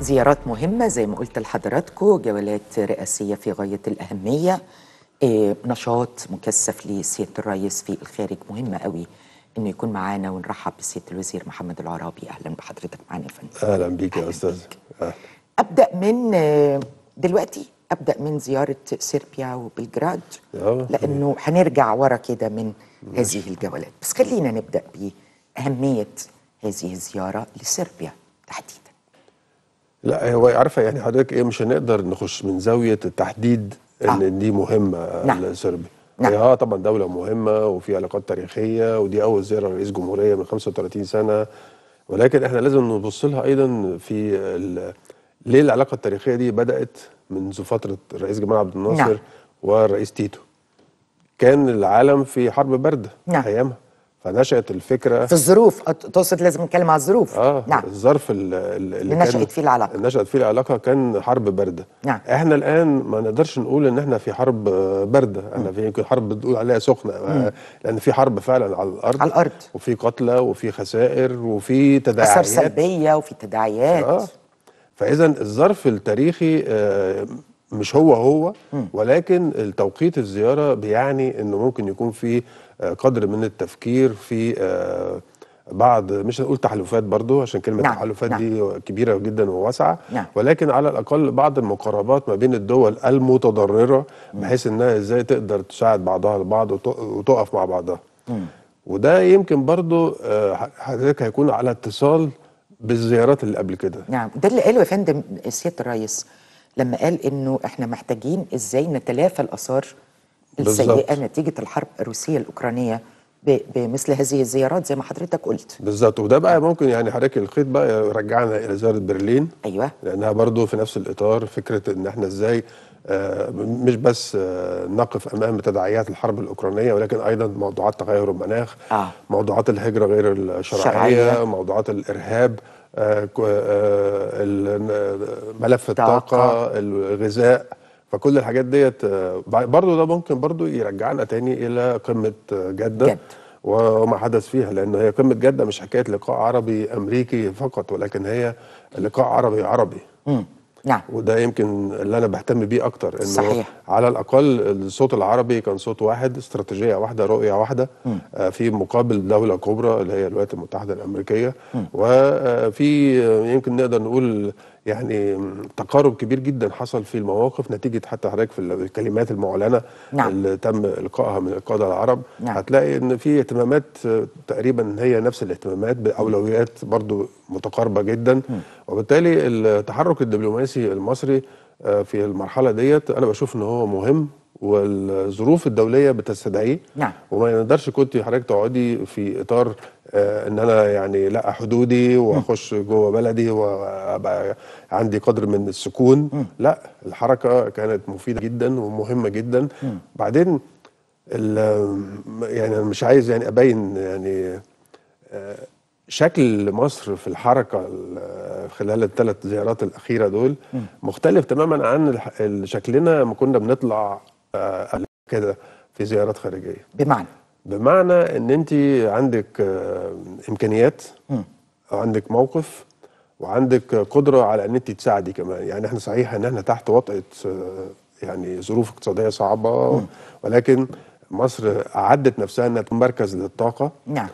زيارات مهمة زي ما قلت لحضراتكم جولات رئاسية في غاية الأهمية إيه، نشاط مكثف لسيادة الرئيس في الخارج مهمة قوي انه يكون معانا ونرحب بسياده الوزير محمد العرابي اهلا بحضرتك معانا يا فندم اهلا بيك يا استاذ ابدا من آه، دلوقتي ابدا من زياره صربيا وبلجراد لانه هنرجع ورا كده من هذه الجولات بس خلينا نبدا باهميه هذه الزياره لصربيا تحديدا لا هو عارفه يعني حضرتك ايه مش هنقدر نخش من زاويه التحديد ان آه. دي مهمه نعم. لصربيا نعم. اه طبعا دوله مهمه وفي علاقات تاريخيه ودي اول زياره لرئيس جمهوريه من 35 سنه ولكن احنا لازم نبص لها ايضا في ليه العلاقه التاريخيه دي بدات منذ فتره الرئيس جمال عبد الناصر نعم. والرئيس تيتو كان العالم في حرب بارده نعم. ايامها فنشأت الفكرة في الظروف تقصد لازم نتكلم على الظروف اه نعم الظرف اللي نشأت فيه العلاقة اللي نشأت فيه العلاقة كان حرب باردة نعم احنا الآن ما نقدرش نقول ان احنا في حرب باردة احنا في يمكن حرب بتقول عليها سخنة مم. آه، لأن في حرب فعلا على الأرض على الأرض وفي قتلى وفي خسائر وفي تداعيات أثر سلبية وفي تداعيات اه فإذا الظرف التاريخي آه مش هو هو ولكن التوقيت الزيارة بيعني انه ممكن يكون في آه، قدر من التفكير في آه، بعض مش هنقول تحالفات برضو عشان كلمة نعم. تحالفات نعم. دي كبيرة جدا وواسعة نعم. ولكن على الأقل بعض المقاربات ما بين الدول المتضررة بحيث إنها إزاي تقدر تساعد بعضها البعض وتقف مع بعضها وده يمكن برضو آه، حضرتك هيكون على اتصال بالزيارات اللي قبل كده نعم ده اللي قاله يا فندم سيادة الرئيس لما قال إنه إحنا محتاجين إزاي نتلافى الآثار السيئه نتيجه الحرب الروسيه الاوكرانيه بمثل هذه الزيارات زي ما حضرتك قلت بالظبط وده بقى ممكن يعني حضرتك الخيط بقى يرجعنا الى زياره برلين ايوه لانها برضو في نفس الاطار فكره ان احنا ازاي آه، مش بس آه، نقف امام تداعيات الحرب الاوكرانيه ولكن ايضا موضوعات تغير المناخ آه. موضوعات الهجره غير الشرعيه شرعية. موضوعات الارهاب آه، ملف الطاقه الغذاء فكل الحاجات ديت آه، برضه ده ممكن برضه يرجعنا تاني الى قمه آه، جده جد. وما حدث فيها لان هي قمه جده مش حكايه لقاء عربي امريكي فقط ولكن هي لقاء عربي عربي مم. نعم وده يمكن اللي انا بهتم بيه اكتر انه صحيح. على الاقل الصوت العربي كان صوت واحد استراتيجيه واحده رؤيه واحده آه في مقابل دوله كبرى اللي هي الولايات المتحده الامريكيه مم. وفي آه، يمكن نقدر نقول يعني تقارب كبير جدا حصل في المواقف نتيجه حتى حضرتك في الكلمات المعلنه نعم. اللي تم القائها من القاده العرب نعم. هتلاقي ان في اهتمامات تقريبا هي نفس الاهتمامات باولويات برضو متقاربه جدا م. وبالتالي التحرك الدبلوماسي المصري آه، في المرحله ديت انا بشوف ان هو مهم والظروف الدوليه بتستدعيه نعم وما نقدرش كنت حضرتك تقعدي في اطار آه ان انا يعني لا حدودي واخش جوه بلدي وابقى عندي قدر من السكون م. لا الحركه كانت مفيده جدا ومهمه جدا م. بعدين يعني انا مش عايز يعني ابين يعني آه شكل مصر في الحركة آه، خلال الثلاث زيارات الأخيرة دول مختلف تماما عن شكلنا ما كنا بنطلع آه، قبل كده في زيارات خارجيه بمعنى بمعنى ان انت عندك آه، امكانيات م. عندك موقف وعندك قدره على ان انت تساعدي كمان يعني احنا صحيح ان احنا تحت وطأة آه، يعني ظروف اقتصاديه صعبه مم. ولكن مصر اعدت نفسها انها مركز للطاقه نعم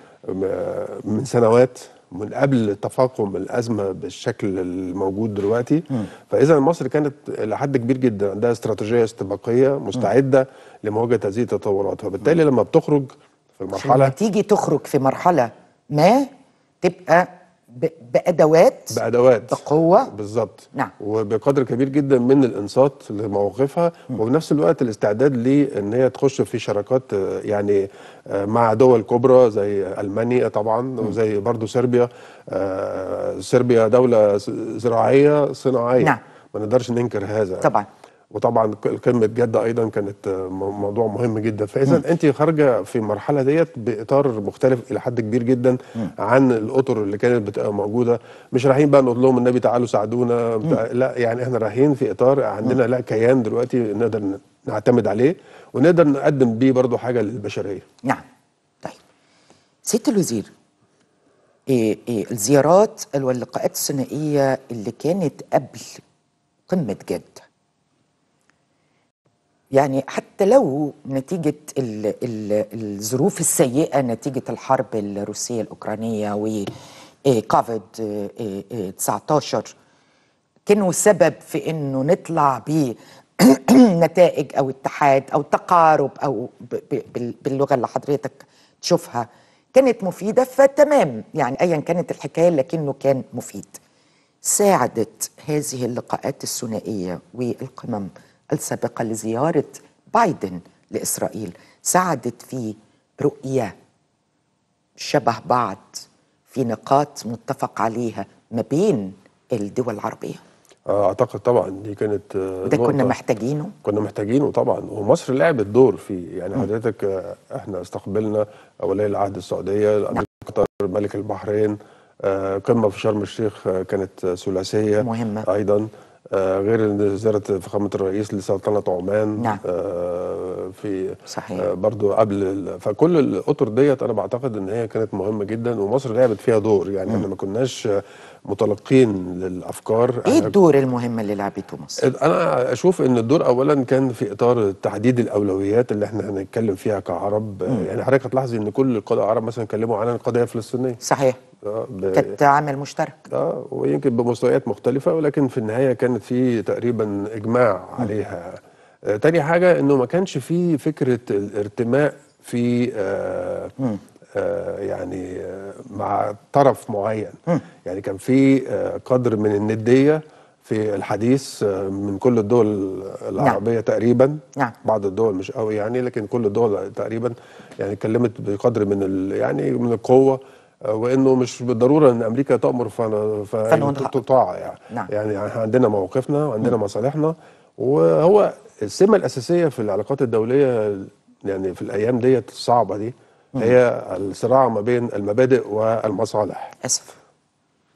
من سنوات من قبل تفاقم الازمه بالشكل الموجود دلوقتي فاذا مصر كانت لحد كبير جدا عندها استراتيجيه استباقيه مستعده لمواجهه هذه التطورات فبالتالي لما بتخرج في مرحله تيجي تخرج في مرحله ما تبقى بادوات بادوات بقوه بالظبط نعم وبقدر كبير جدا من الانصات لمواقفها وبنفس الوقت الاستعداد لان هي تخش في شراكات آه، يعني آه، مع دول كبرى زي المانيا طبعا وزي برضو صربيا آه، صربيا دوله زراعيه صناعيه نعم ما نقدرش ننكر هذا طبعا وطبعا قمه جده ايضا كانت آه، موضوع مهم جدا فاذا انت خارجه في المرحله ديت باطار مختلف الى حد كبير جدا مم. عن الاطر اللي كانت بتبقى آه، موجوده مش رايحين بقى نقول لهم النبي تعالوا ساعدونا لا يعني احنا رايحين في اطار عندنا لا كيان دلوقتي نقدر نعتمد عليه ونقدر نقدم بيه برضه حاجه للبشريه نعم طيب سيد الوزير إيه إيه الزيارات واللقاءات الثنائيه اللي كانت قبل قمه جده يعني حتى لو نتيجة الـ الـ الظروف السيئة نتيجة الحرب الروسية الأوكرانية وكوفيد 19 كانوا سبب في انه نطلع بنتائج او اتحاد او تقارب او باللغة اللي حضرتك تشوفها كانت مفيدة فتمام يعني أيا كانت الحكاية لكنه كان مفيد ساعدت هذه اللقاءات الثنائية والقمم السابقة لزيارة بايدن لإسرائيل ساعدت في رؤية شبه بعض في نقاط متفق عليها ما بين الدول العربية آه، اعتقد طبعا دي كانت آه، ده كنا محتاجينه كنا محتاجينه طبعا ومصر لعبت دور فيه يعني حضرتك آه، احنا استقبلنا ولي العهد السعوديه نعم. الامير قطر ملك البحرين قمه في شرم الشيخ كانت ثلاثيه مهمه ايضا آه، غير زيارة فخامة الرئيس لسلطنة عمان نعم. آه، في صحيح. آه، برضو قبل فكل الأطر ديت أنا بعتقد إن هي كانت مهمة جدا ومصر لعبت فيها دور يعني م. إحنا ما كناش متلقين للافكار ايه الدور المهم اللي لعبته مصر؟ انا اشوف ان الدور اولا كان في اطار تحديد الاولويات اللي احنا هنتكلم فيها كعرب مم. يعني حضرتك هتلاحظي ان كل القادة العرب مثلا اتكلموا عن القضيه الفلسطينيه صحيح آه، ب... كانت عامل مشترك اه ويمكن بمستويات مختلفه ولكن في النهايه كانت في تقريبا اجماع عليها آه تاني حاجه انه ما كانش في فكره الارتماء في آه آه، يعني آه، مع طرف معين يعني كان في آه، قدر من النديه في الحديث من كل الدول العربيه نعم. تقريبا نعم. بعض الدول مش قوي يعني لكن كل الدول تقريبا يعني اتكلمت بقدر من ال يعني من القوه وانه مش بالضروره ان امريكا تامر تطاع يعني نعم. يعني عندنا مواقفنا وعندنا مصالحنا وهو السمه الاساسيه في العلاقات الدوليه يعني في الايام ديت الصعبه دي هي الصراع ما بين المبادئ والمصالح اسف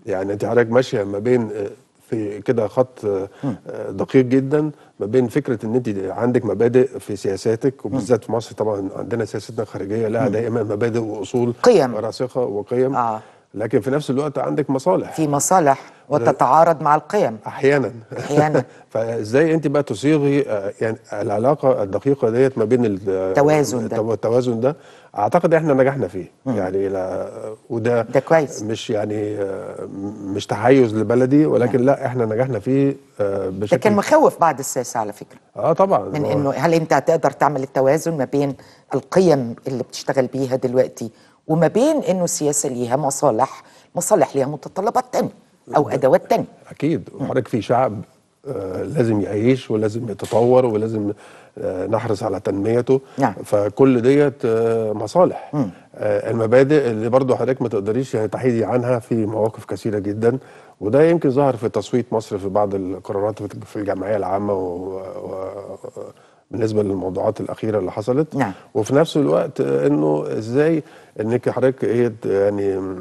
يعني انت حضرتك ماشيه ما بين آه، في كده خط آه، آه، دقيق جدا ما بين فكره ان انت عندك مبادئ في سياساتك وبالذات في مصر طبعا عندنا سياستنا الخارجيه لها دائما مبادئ واصول قيم راسخه وقيم آه. لكن في نفس الوقت عندك مصالح في مصالح وتتعارض مع القيم احيانا احيانا فازاي انت بقى تصيغي آه، يعني العلاقه الدقيقه ديت ما بين آه، التوازن ده التوازن ده اعتقد احنا نجحنا فيه مم. يعني الى آه، وده ده كويس مش يعني مش تحيز لبلدي ولكن مم. لا احنا نجحنا فيه بشكل ده كان مخوف بعد الساسه على فكره اه طبعا من انه هل انت هتقدر تعمل التوازن ما بين القيم اللي بتشتغل بيها دلوقتي وما بين انه السياسه ليها مصالح مصالح ليها متطلبات تانية او ادوات تانية اكيد وحضرتك في شعب آه، لازم يعيش ولازم يتطور ولازم آه، نحرص على تنميته نعم. فكل ديت آه، مصالح م. المبادئ اللي برضو حضرتك ما تقدريش يعني تحيدي عنها في مواقف كثيرة جدا وده يمكن ظهر في تصويت مصر في بعض القرارات في الجمعية العامة و... و... بالنسبه للموضوعات الاخيره اللي حصلت نعم. وفي نفس الوقت انه ازاي انك حضرتك ايه يعني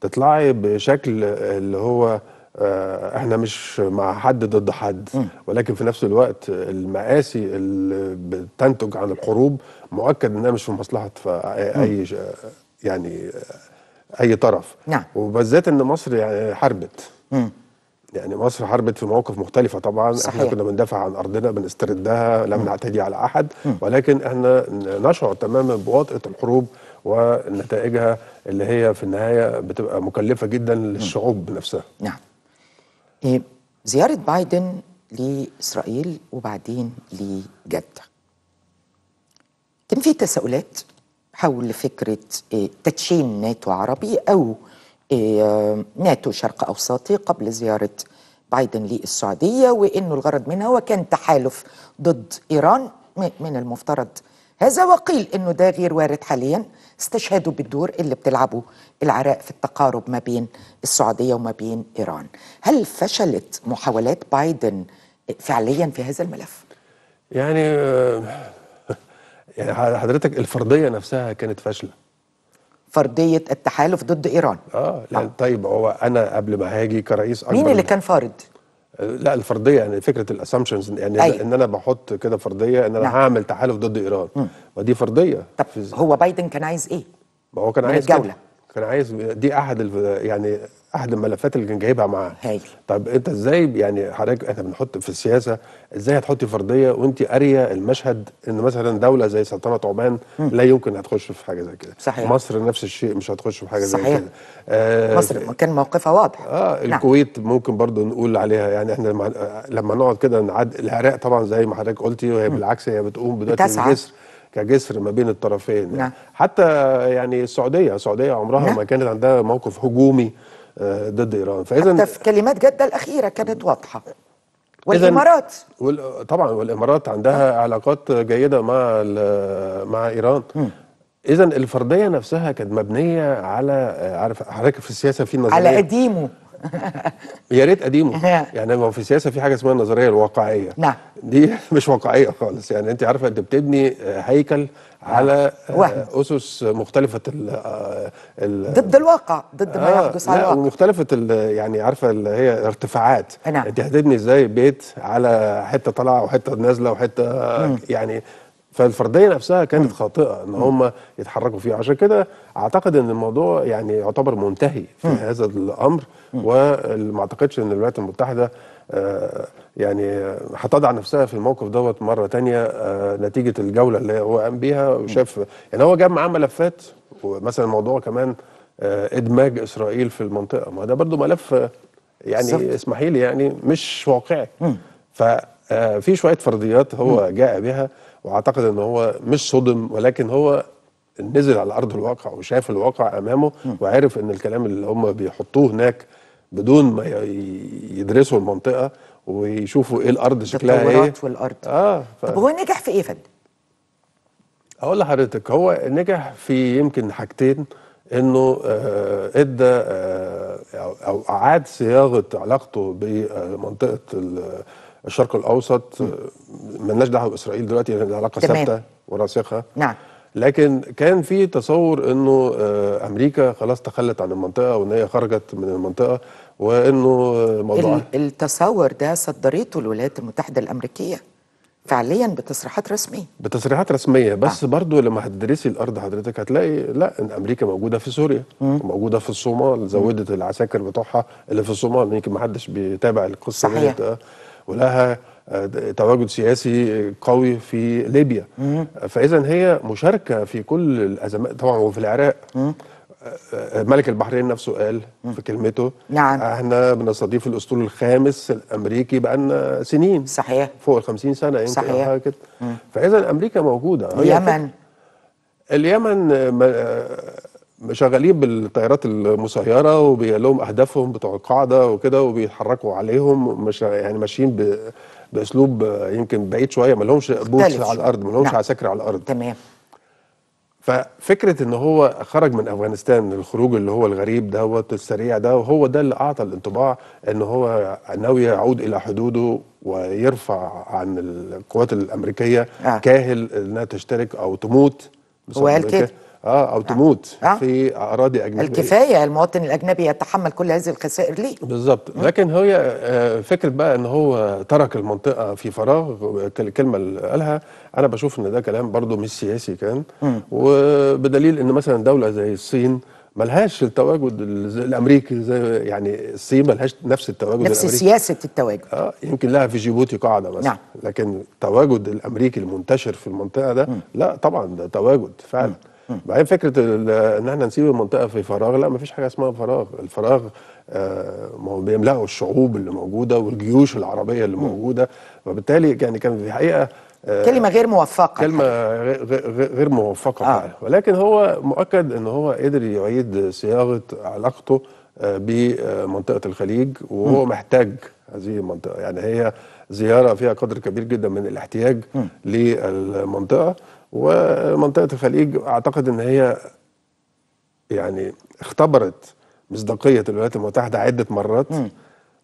تطلعي بشكل اللي هو آه، احنا مش مع حد ضد حد ولكن في نفس الوقت المآسي اللي بتنتج عن الحروب مؤكد انها مش في مصلحه اي يعني اي طرف نعم وبالذات ان مصر يعني حربت مم. يعني مصر حاربت في مواقف مختلفة طبعا صحيح. احنا كنا بندافع عن أرضنا بنستردها لم نعتدي على أحد م. ولكن احنا نشعر تماما بوطئة الحروب ونتائجها اللي هي في النهاية بتبقى مكلفة جدا للشعوب نفسها نعم إيه زيارة بايدن لإسرائيل وبعدين لجدة كان في تساؤلات حول فكرة إيه تدشين ناتو عربي أو إيه، آه، ناتو شرق أوسطي قبل زيارة بايدن للسعودية وأنه الغرض منها وكان تحالف ضد إيران من المفترض هذا وقيل أنه ده غير وارد حاليا استشهدوا بالدور اللي بتلعبه العراق في التقارب ما بين السعودية وما بين إيران هل فشلت محاولات بايدن فعليا في هذا الملف؟ يعني آه، يعني حضرتك الفرضية نفسها كانت فاشلة فرديه التحالف ضد ايران اه لا آه. طيب هو انا قبل ما هاجي كرئيس أكبر مين اللي كان فارض؟ آه، لا الفرضيه يعني فكره الاسامبشنز يعني أي. ان انا بحط كده فرضيه ان انا نعم. هعمل تحالف ضد ايران ما دي فرضيه طب هو بايدن كان عايز ايه؟ ما هو كان عايز الجولة. كان عايز دي احد يعني احد الملفات اللي كان جايبها معاه هايل طب انت ازاي يعني حضرتك احنا بنحط في السياسه ازاي هتحطي فرضيه وانت أرية المشهد ان مثلا دوله زي سلطنه عمان لا يمكن هتخش في حاجه زي كده صحيح مصر نفس الشيء مش هتخش في حاجه صحيح. زي كده آه مصر كان موقفها واضح اه نعم. الكويت نعم. ممكن برضو نقول عليها يعني احنا لما, آه، لما نقعد كده نعد العراق طبعا زي ما حضرتك قلتي وهي بالعكس هي بتقوم بدات الجسر كجسر ما بين الطرفين نعم. حتى يعني السعوديه السعوديه عمرها نعم. ما كانت عندها موقف هجومي آه، ضد ايران فاذا حتى في كلمات جده الاخيره كانت واضحه والامارات طبعا والامارات عندها علاقات جيده مع مع ايران اذا الفرديه نفسها كانت مبنيه على آه، عارف حضرتك في السياسه في نظريه على قديمه يا ريت قديمه يعني ما في السياسه في حاجه اسمها النظريه الواقعيه نعم دي مش واقعيه خالص يعني انت عارفه انت بتبني آه، هيكل على وهم. اسس مختلفه ال آه، الـ ضد الواقع ضد ما آه، يحدث على الواقع ومختلفه يعني عارفه اللي هي ارتفاعات نعم انت هتبني ازاي بيت على حته طالعه وحته نازله وحته مم. يعني فالفرديه نفسها كانت خاطئه ان هم يتحركوا فيها عشان كده اعتقد ان الموضوع يعني يعتبر منتهي في هذا الامر وما اعتقدش ان الولايات المتحده آه، يعني هتضع نفسها في الموقف دوت مره تانية آه، نتيجه الجوله اللي هو قام بيها وشاف يعني هو جاب معاه ملفات ومثلا موضوع كمان آه، ادماج اسرائيل في المنطقه ما ده برضو ملف يعني لي يعني مش واقعي ففي شويه فرضيات هو جاء بها واعتقد ان هو مش صدم ولكن هو نزل على ارض الواقع وشاف الواقع امامه وعرف ان الكلام اللي هم بيحطوه هناك بدون ما يدرسوا المنطقه ويشوفوا ايه الارض شكلها ايه التطورات والارض اه ف... طب هو نجح في ايه فندم؟ اقول لحضرتك هو نجح في يمكن حاجتين انه آه، ادى آه، او اعاد صياغه علاقته بمنطقه الشرق الاوسط ملناش دعوه باسرائيل دلوقتي يعني علاقه ثابته وراسخه نعم لكن كان في تصور انه آه، امريكا خلاص تخلت عن المنطقه وان هي خرجت من المنطقه وانه آه، موضوع التصور ده صدرته الولايات المتحده الامريكيه فعليا بتصريحات رسميه بتصريحات رسميه آه. بس آه. برضو لما هتدرسي الارض حضرتك هتلاقي لا ان امريكا موجوده في سوريا مم. موجوده في الصومال زودت العساكر بتوعها اللي في الصومال يعني يمكن ما حدش بيتابع القصه صحيح. ولها تواجد سياسي قوي في ليبيا فاذا هي مشاركه في كل الازمات طبعا وفي العراق آه، ملك البحرين نفسه قال في كلمته نعم احنا بنستضيف الاسطول الخامس الامريكي بقالنا سنين صحيح فوق ال 50 سنه يمكن صحيح كده فاذا امريكا موجوده اليمن اليمن آه، شغالين بالطيارات المسيره وبيقول لهم اهدافهم بتوع القاعده وكده وبيتحركوا عليهم مش يعني ماشيين باسلوب آه، يمكن بعيد شويه ما لهمش بوتس على الارض ما لهمش نعم. عساكر على الارض تمام ففكره ان هو خرج من افغانستان الخروج اللي هو الغريب دوت السريع ده وهو ده اللي اعطى الانطباع ان هو ناوي يعود الى حدوده ويرفع عن القوات الامريكيه آه. كاهل انها تشترك او تموت هو قال كده اه او نعم. تموت آه. في اراضي اجنبيه الكفايه المواطن الاجنبي يتحمل كل هذه الخسائر ليه بالظبط لكن هي آه، فكره بقى ان هو ترك المنطقه في فراغ الكلمه اللي قالها انا بشوف ان ده كلام برضه مش سياسي كان م. وبدليل ان مثلا دوله زي الصين ملهاش التواجد الامريكي زي يعني الصين ملهاش نفس التواجد نفس الامريكي سياسه التواجد اه يمكن لها في جيبوتي قاعده مثلا نعم. لكن التواجد الامريكي المنتشر في المنطقه ده م. لا طبعا ده تواجد فعلا م. بعدين فكره ان احنا نسيب المنطقه في فراغ لا مفيش حاجه اسمها فراغ الفراغ آه، ما هو بيملأه الشعوب اللي موجوده والجيوش العربيه اللي موجوده فبالتالي يعني كان في الحقيقه آه، كلمه غير موفقه يعني. كلمه غير موفقه آه. ولكن هو مؤكد ان هو قدر يعيد صياغه علاقته آه، بمنطقه الخليج وهو م. محتاج هذه المنطقه يعني هي زياره فيها قدر كبير جدا من الاحتياج م. للمنطقه ومنطقه الخليج اعتقد ان هي يعني اختبرت مصداقيه الولايات المتحده عده مرات م.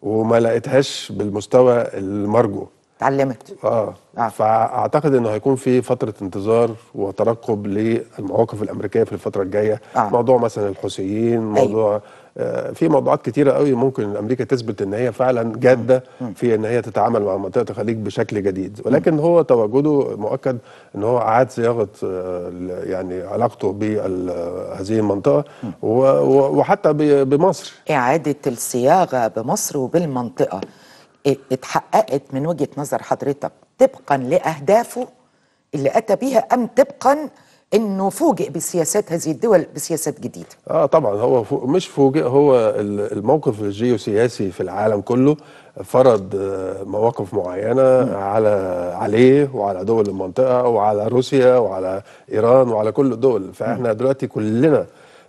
وما لقيتهاش بالمستوى المرجو اتعلمت آه. اه فاعتقد انه هيكون في فتره انتظار وترقب للمواقف الامريكيه في الفتره الجايه آه. موضوع مثلا الحوثيين أيوة. موضوع أي. آه، في موضوعات كتيره قوي ممكن امريكا تثبت ان هي فعلا جاده في ان هي تتعامل مع منطقه الخليج بشكل جديد ولكن هو تواجده مؤكد ان هو اعاد صياغه آه، يعني علاقته بهذه المنطقه وحتى بمصر اعاده الصياغه بمصر وبالمنطقه اتحققت من وجهه نظر حضرتك طبقا لاهدافه اللي اتى بيها ام طبقا انه فوجئ بسياسات هذه الدول بسياسات جديده اه طبعا هو مش فوجئ هو الموقف الجيوسياسي في العالم كله فرض آه، مواقف معينه م. على عليه وعلى دول المنطقه وعلى روسيا وعلى ايران وعلى كل الدول فاحنا دلوقتي كلنا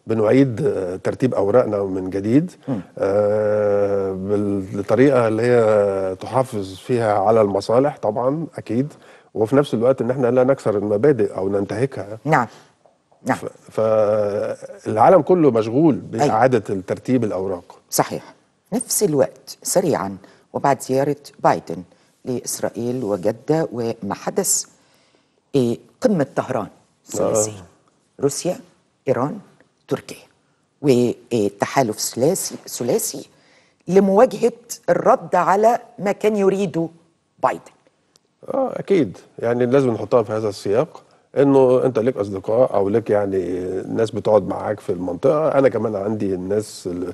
بنعيد آه، ترتيب اوراقنا من جديد آه بالطريقه اللي هي تحافظ فيها على المصالح طبعا اكيد وفي نفس الوقت ان احنا لا نكسر المبادئ او ننتهكها نعم نعم فالعالم كله مشغول باعاده أيوة. ترتيب الاوراق صحيح نفس الوقت سريعا وبعد زياره بايدن لاسرائيل وجده وما حدث إيه، قمه طهران ثلاثي آه. روسيا ايران تركيا وتحالف ثلاثي ثلاثي لمواجهه الرد على ما كان يريده بايدن اه اكيد يعني لازم نحطها في هذا السياق انه انت لك اصدقاء او لك يعني ناس بتقعد معاك في المنطقه انا كمان عندي الناس اللي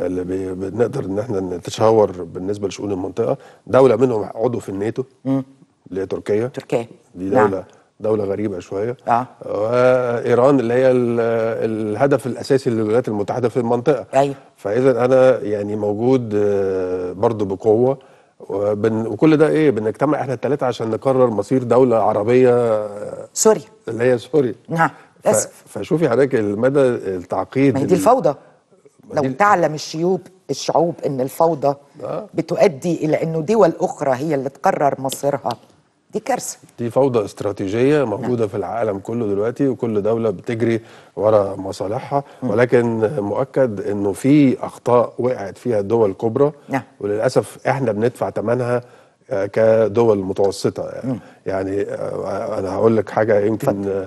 اللي بنقدر ان احنا نتشاور بالنسبه لشؤون المنطقه دوله منهم عضو في الناتو اللي هي تركيا تركيا دي دوله نعم. دوله غريبه شويه اه وايران آه، اللي هي الهدف الاساسي للولايات المتحده في المنطقه ايوه فاذا انا يعني موجود آه، برضه بقوه وبن... وكل ده ايه بنجتمع احنا الثلاثه عشان نقرر مصير دوله عربيه سوريا اللي هي سوريا نعم ف... اسف فشوفي حضرتك المدى التعقيد ما هي دي الفوضى لو تعلم الشيوب الشعوب ان الفوضى آه. بتؤدي الى انه دول اخرى هي اللي تقرر مصيرها دي كارثه دي فوضى استراتيجيه موجوده نعم. في العالم كله دلوقتي وكل دوله بتجري ورا مصالحها ولكن مؤكد انه في اخطاء وقعت فيها الدول الكبرى نعم. وللاسف احنا بندفع ثمنها آه، كدول متوسطه مم. يعني آه، انا هقول لك حاجه يمكن آه،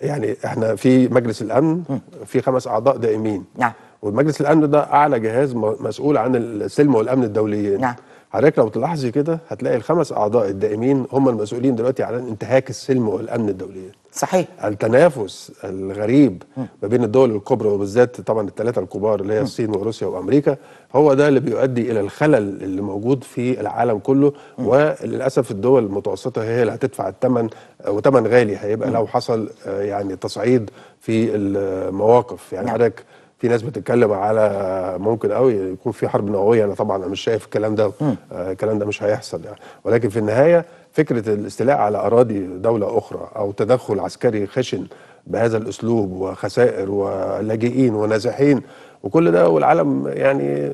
يعني احنا في مجلس الامن في خمس اعضاء دائمين نعم ومجلس الامن ده اعلى جهاز مسؤول عن السلم والامن الدوليين نعم حضرتك لو تلاحظي كده هتلاقي الخمس اعضاء الدائمين هم المسؤولين دلوقتي عن انتهاك السلم والامن الدوليين صحيح التنافس الغريب ما بين الدول الكبرى وبالذات طبعا الثلاثه الكبار اللي هي الصين وروسيا وامريكا هو ده اللي بيؤدي الى الخلل اللي موجود في العالم كله وللاسف الدول المتوسطه هي اللي هتدفع الثمن وثمن غالي هيبقى لو حصل آه، يعني تصعيد في المواقف يعني نعم. حضرتك في ناس بتتكلم على ممكن قوي يكون في حرب نوويه انا طبعا انا مش شايف الكلام ده آه الكلام ده مش هيحصل يعني ولكن في النهايه فكره الاستيلاء على اراضي دوله اخرى او تدخل عسكري خشن بهذا الاسلوب وخسائر ولاجئين ونازحين وكل ده والعالم يعني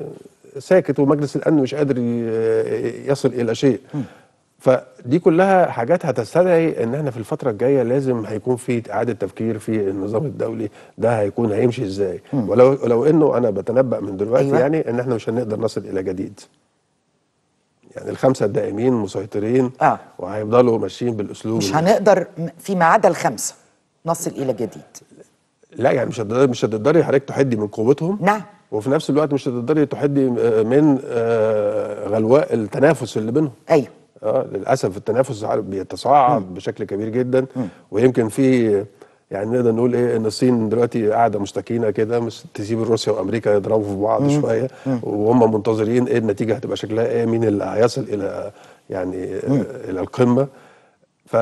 ساكت ومجلس الامن مش قادر يصل الى شيء فدي كلها حاجات هتستدعي ان احنا في الفتره الجايه لازم هيكون في اعاده تفكير في النظام الدولي ده هيكون هيمشي ازاي مم. ولو ولو انه انا بتنبأ من دلوقتي أيوة. يعني ان احنا مش هنقدر نصل الى جديد يعني الخمسه الدائمين مسيطرين آه. وهيفضلوا ماشيين بالاسلوب مش هنقدر فيما عدا الخمسه نصل الى جديد لا يعني مش هتقدري مش هتقدري حضرتك تحدي من قوتهم نعم وفي نفس الوقت مش هتقدري تحدي آه، من آه، غلواء التنافس اللي بينهم ايوه اه للاسف التنافس بيتصاعد بشكل كبير جدا ويمكن في يعني نقدر نقول ايه ان الصين دلوقتي قاعده مستكينه كده مش تسيب روسيا وامريكا يضربوا في بعض مم. شويه وهم منتظرين ايه النتيجه هتبقى شكلها ايه مين اللي هيصل الى يعني مم. الى القمه ف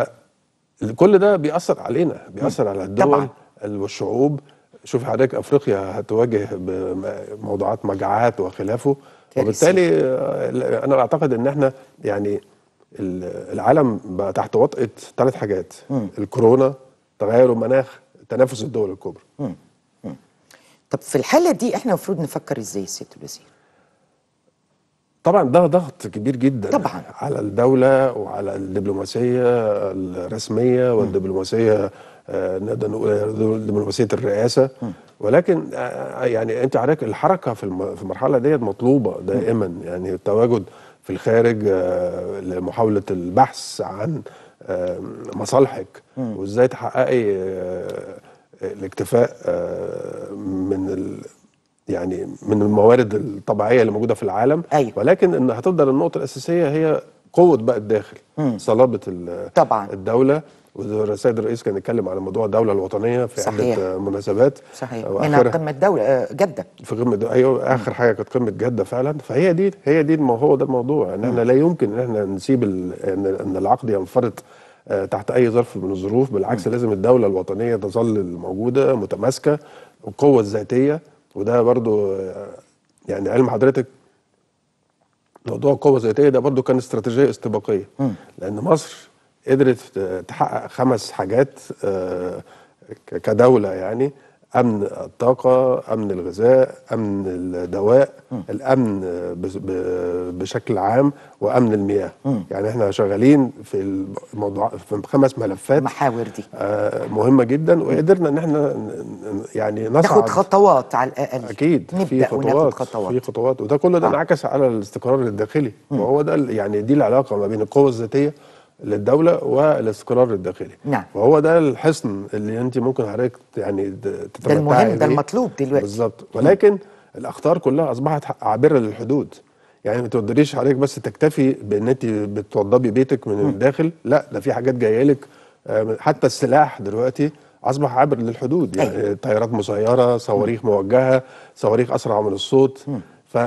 كل ده بيأثر علينا بيأثر مم. على الدول طبعا. والشعوب شوف حضرتك افريقيا هتواجه بموضوعات مجاعات وخلافه وبالتالي آه، انا اعتقد ان احنا يعني العالم بقى تحت وطأة ثلاث حاجات مم. الكورونا تغير المناخ تنافس الدول الكبرى طب في الحالة دي احنا المفروض نفكر ازاي يا الوزير؟ طبعا ده ضغط كبير جدا طبعا على الدولة وعلى الدبلوماسية الرسمية والدبلوماسية آه، نقدر نقول دبلوماسية الرئاسة ولكن آه، يعني انت عارف الحركة في المرحلة ديت مطلوبة دائما يعني التواجد في الخارج آه، لمحاوله البحث عن آه، مصالحك وازاي تحققي آه، الاكتفاء من ال يعني من الموارد الطبيعيه اللي موجوده في العالم أيوة. ولكن ان هتفضل النقطه الاساسيه هي قوه بقى الداخل صلابه طبعا الدوله والسيد الرئيس كان يتكلم على موضوع الدوله الوطنيه في صحيح. عده مناسبات صحيح آه، من قمه دوله آه، جده في قمه دولة. ايوه اخر حاجه كانت قمه جده فعلا فهي دي هي دي هو ده الموضوع ان احنا لا يمكن ان احنا نسيب ان العقد ينفرط آه، تحت اي ظرف من الظروف بالعكس م. لازم الدوله الوطنيه تظل موجوده متماسكه القوه الذاتيه وده برضو يعني علم حضرتك موضوع القوه الذاتيه ده برضو كان استراتيجيه استباقيه م. لان مصر قدرت تحقق خمس حاجات آه، كدوله يعني امن الطاقه امن الغذاء امن الدواء م. الامن بشكل عام وامن المياه م. يعني احنا شغالين في الموضوع في خمس ملفات محاور دي آه، مهمه جدا وقدرنا ان احنا يعني نصعد ناخد خطوات على الاقل اكيد في خطوات, خطوات في خطوات وده كله ده آه. انعكس على الاستقرار الداخلي م. وهو ده يعني دي العلاقه ما بين القوه الذاتيه للدولة والاستقرار الداخلي نعم وهو ده الحصن اللي انت ممكن حضرتك يعني تتمتعي ده المهم ده المطلوب دلوقتي بالظبط ولكن الاخطار كلها اصبحت عابره للحدود يعني ما تقدريش حضرتك بس تكتفي بان انت بتوضبي بيتك من م. الداخل لا ده في حاجات جايه لك آه، حتى السلاح دلوقتي اصبح عابر للحدود يعني أيوة. طيارات مسيره صواريخ موجهه صواريخ اسرع من الصوت م. ف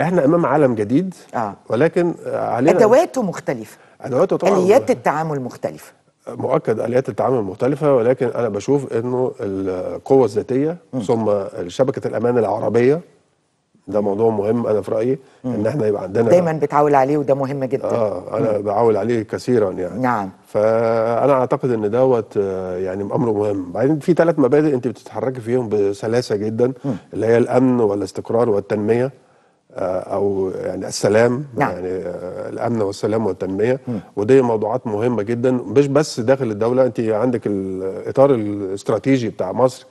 احنا امام عالم جديد آه. ولكن آه، علينا ادواته مختلفه ادواته طبعا اليات التعامل مختلفه آه، مؤكد اليات التعامل مختلفه ولكن انا بشوف انه القوه الذاتيه ثم شبكه الامان العربيه ده موضوع مهم انا في رايي ان احنا يبقى عندنا دايما بتعول عليه وده مهم جدا اه انا م. بعول عليه كثيرا يعني نعم فانا اعتقد ان دوت آه، يعني امر مهم بعدين في ثلاث مبادئ انت بتتحركي فيهم بسلاسه جدا م. اللي هي الامن والاستقرار والتنميه آه، او يعني السلام نعم. يعني آه، الامن والسلام والتنميه م. ودي موضوعات مهمه جدا مش بس داخل الدوله انت عندك الاطار الاستراتيجي بتاع مصر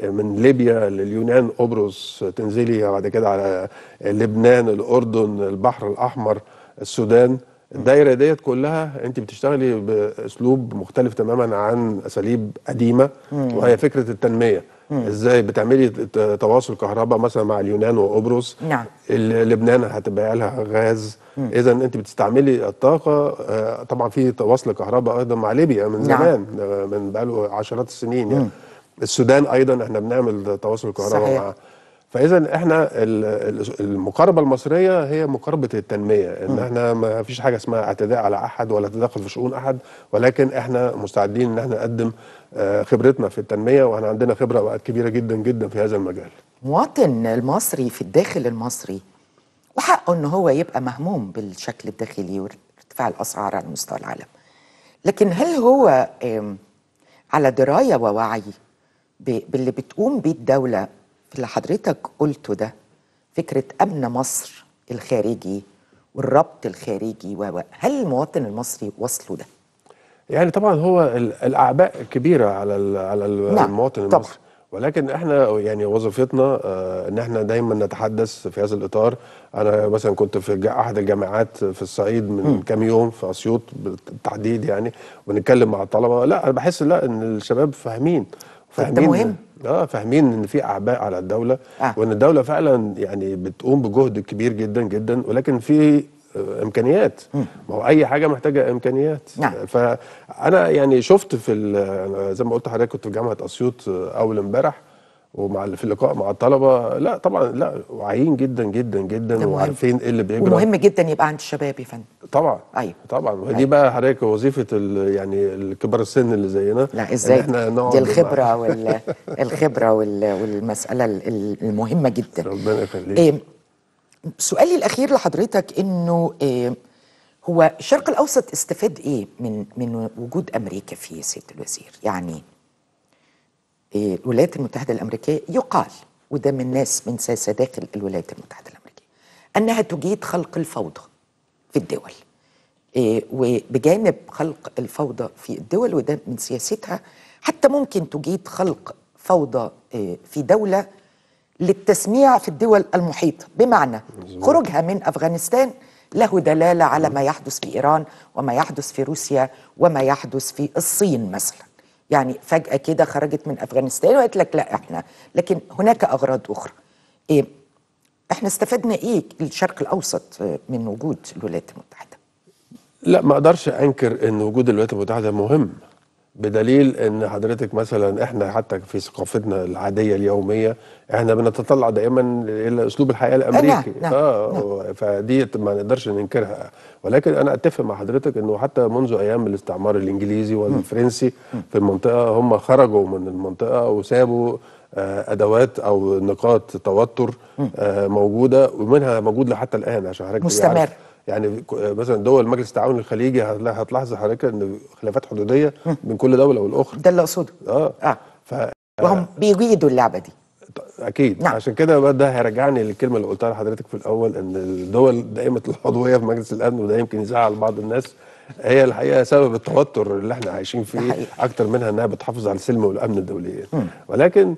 آه، من ليبيا لليونان قبرص تنزلي بعد كده على لبنان الاردن البحر الاحمر السودان الدايره ديت كلها انت بتشتغلي باسلوب مختلف تماما عن اساليب قديمه وهي فكره التنميه ازاي بتعملي تواصل كهرباء مثلا مع اليونان وقبرص نعم لبنان هتبيع لها غاز اذا انت بتستعملي الطاقه آه، طبعا في تواصل كهرباء ايضا مع ليبيا من نعم. زمان نعم. من بقاله عشرات السنين يعني السودان ايضا احنا بنعمل تواصل كهرباء مع فاذا احنا المقاربه المصريه هي مقاربه التنميه ان احنا ما فيش حاجه اسمها اعتداء على احد ولا تدخل في شؤون احد ولكن احنا مستعدين ان احنا نقدم آه، خبرتنا في التنميه واحنا عندنا خبره اوقات كبيره جدا جدا في هذا المجال. المواطن المصري في الداخل المصري وحقه ان هو يبقى مهموم بالشكل الداخلي وارتفاع الاسعار على مستوى العالم. لكن هل هو على درايه ووعي باللي بتقوم بيه الدوله اللي حضرتك قلته ده فكرة أمن مصر الخارجي والربط الخارجي و هل المواطن المصري وصله ده؟ يعني طبعا هو الأعباء كبيرة على على نعم، المواطن نعم. المصري ولكن احنا يعني وظيفتنا آه ان احنا دايما نتحدث في هذا الاطار انا مثلا كنت في احد الجامعات في الصعيد من م. كام يوم في اسيوط بالتحديد يعني ونتكلم مع الطلبه لا انا بحس لا ان الشباب فاهمين فاهمين مهم اه فاهمين ان في اعباء على الدوله آه. وان الدوله فعلا يعني بتقوم بجهد كبير جدا جدا ولكن في آه، امكانيات ما هو اي حاجه محتاجه امكانيات نعم. فانا يعني شفت في زي ما قلت لحضرتك كنت في جامعه اسيوط آه، اول امبارح ومع في اللقاء مع الطلبه لا طبعا لا واعيين جدا جدا جدا وعارفين ايه اللي بيجرى ومهم جدا يبقى عند الشباب يا فندم طبعا ايوه طبعا ودي دي طيب. بقى حضرتك وظيفه يعني الكبار السن اللي زينا لا ازاي احنا نقعد دي الخبره وال... الخبره وال... والمساله المهمه جدا ربنا يخليك إيه سؤالي الاخير لحضرتك انه إيه هو الشرق الاوسط استفاد ايه من من وجود امريكا فيه يا سياده الوزير يعني الولايات المتحدة الأمريكية يقال وده من ناس من ساسة داخل الولايات المتحدة الأمريكية أنها تجيد خلق الفوضى في الدول آه، وبجانب خلق الفوضى في الدول وده من سياستها حتى ممكن تجيد خلق فوضى آه، في دولة للتسميع في الدول المحيطة بمعنى خروجها من أفغانستان له دلالة على ما يحدث في إيران وما يحدث في روسيا وما يحدث في الصين مثلاً يعني فجأة كده خرجت من أفغانستان وقالت لك لا إحنا لكن هناك أغراض أخرى إيه؟ إحنا استفدنا إيه الشرق الأوسط آه، من وجود الولايات المتحدة؟ لا ما أقدرش أنكر أن وجود الولايات المتحدة مهم بدليل ان حضرتك مثلا احنا حتى في ثقافتنا العاديه اليوميه احنا بنتطلع دائما الى اسلوب الحياه نعم، الامريكي نعم. اه نعم. فدي ما نقدرش ننكرها ولكن انا اتفق مع حضرتك انه حتى منذ ايام الاستعمار الانجليزي والفرنسي في المنطقه هم خرجوا من المنطقه وسابوا آه، ادوات او نقاط توتر آه، موجوده ومنها موجود لحتى الان عشان حضرتك مستمر يعني مثلا دول مجلس التعاون الخليجي هتلاحظ حضرتك ان خلافات حدوديه بين كل دوله والاخرى ده اللي اقصده اه اه ف... وهم بيجيدوا اللعبه دي اكيد نعم. عشان كده ده هيرجعني للكلمه اللي قلتها لحضرتك في الاول ان الدول دائمه العضويه في مجلس الامن وده يمكن يزعل بعض الناس هي الحقيقه سبب التوتر اللي احنا عايشين فيه اكتر منها انها بتحافظ على السلم والامن الدوليين ولكن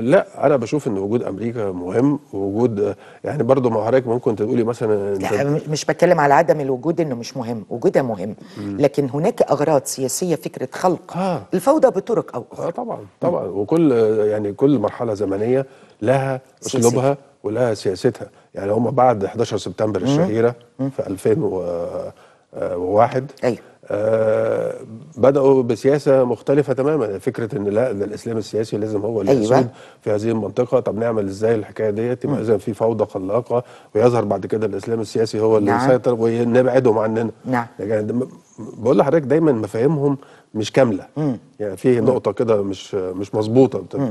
لا انا بشوف ان وجود امريكا مهم ووجود يعني برضو مع حضرتك ممكن تقولي مثلا انت مش بتكلم على عدم الوجود انه مش مهم وجودها مهم لكن هناك اغراض سياسيه فكره خلق آه. الفوضى بطرق او اخرى آه طبعا طبعا وكل يعني كل مرحله زمنيه لها اسلوبها ولها سياستها يعني هم بعد 11 سبتمبر الشهيره مم. في 2001 آه، ايوه آه، بدأوا بسياسة مختلفة تماما فكرة ان لا ده الاسلام السياسي لازم هو اللي أيوة. في هذه المنطقة طب نعمل ازاي الحكاية ديت يبقى اذا في فوضى خلاقة ويظهر بعد كده الاسلام السياسي هو اللي نعم. يسيطر ونبعدهم عننا نعم يعني بقول لحضرتك دايما مفاهيمهم مش كاملة مم. يعني في نقطة كده مش مش مظبوطة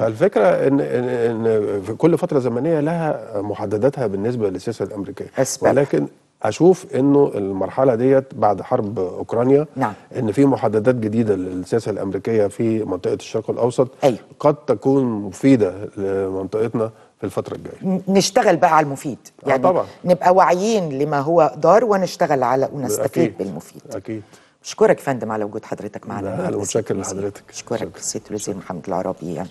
فالفكره ان ان ان في كل فتره زمنيه لها محدداتها بالنسبه للسياسه الامريكيه أسباب. ولكن اشوف انه المرحله ديت بعد حرب اوكرانيا نعم. ان في محددات جديده للسياسه الامريكيه في منطقه الشرق الاوسط أيوه. قد تكون مفيده لمنطقتنا في الفترة الجاية نشتغل بقى على المفيد آه، يعني طبعا. نبقى واعيين لما هو دار ونشتغل على ونستفيد أكيد. بالمفيد أكيد أشكرك فندم على وجود حضرتك معنا أهلا وشكر لحضرتك أشكرك سيد الوزير محمد العربي يعني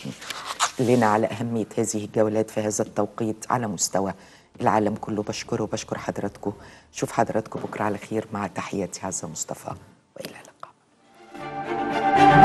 لنا على أهمية هذه الجولات في هذا التوقيت على مستوى العالم كله بشكره وبشكر حضراتكم شوف حضراتكم بكرة على خير مع تحياتي عزة مصطفى وإلى اللقاء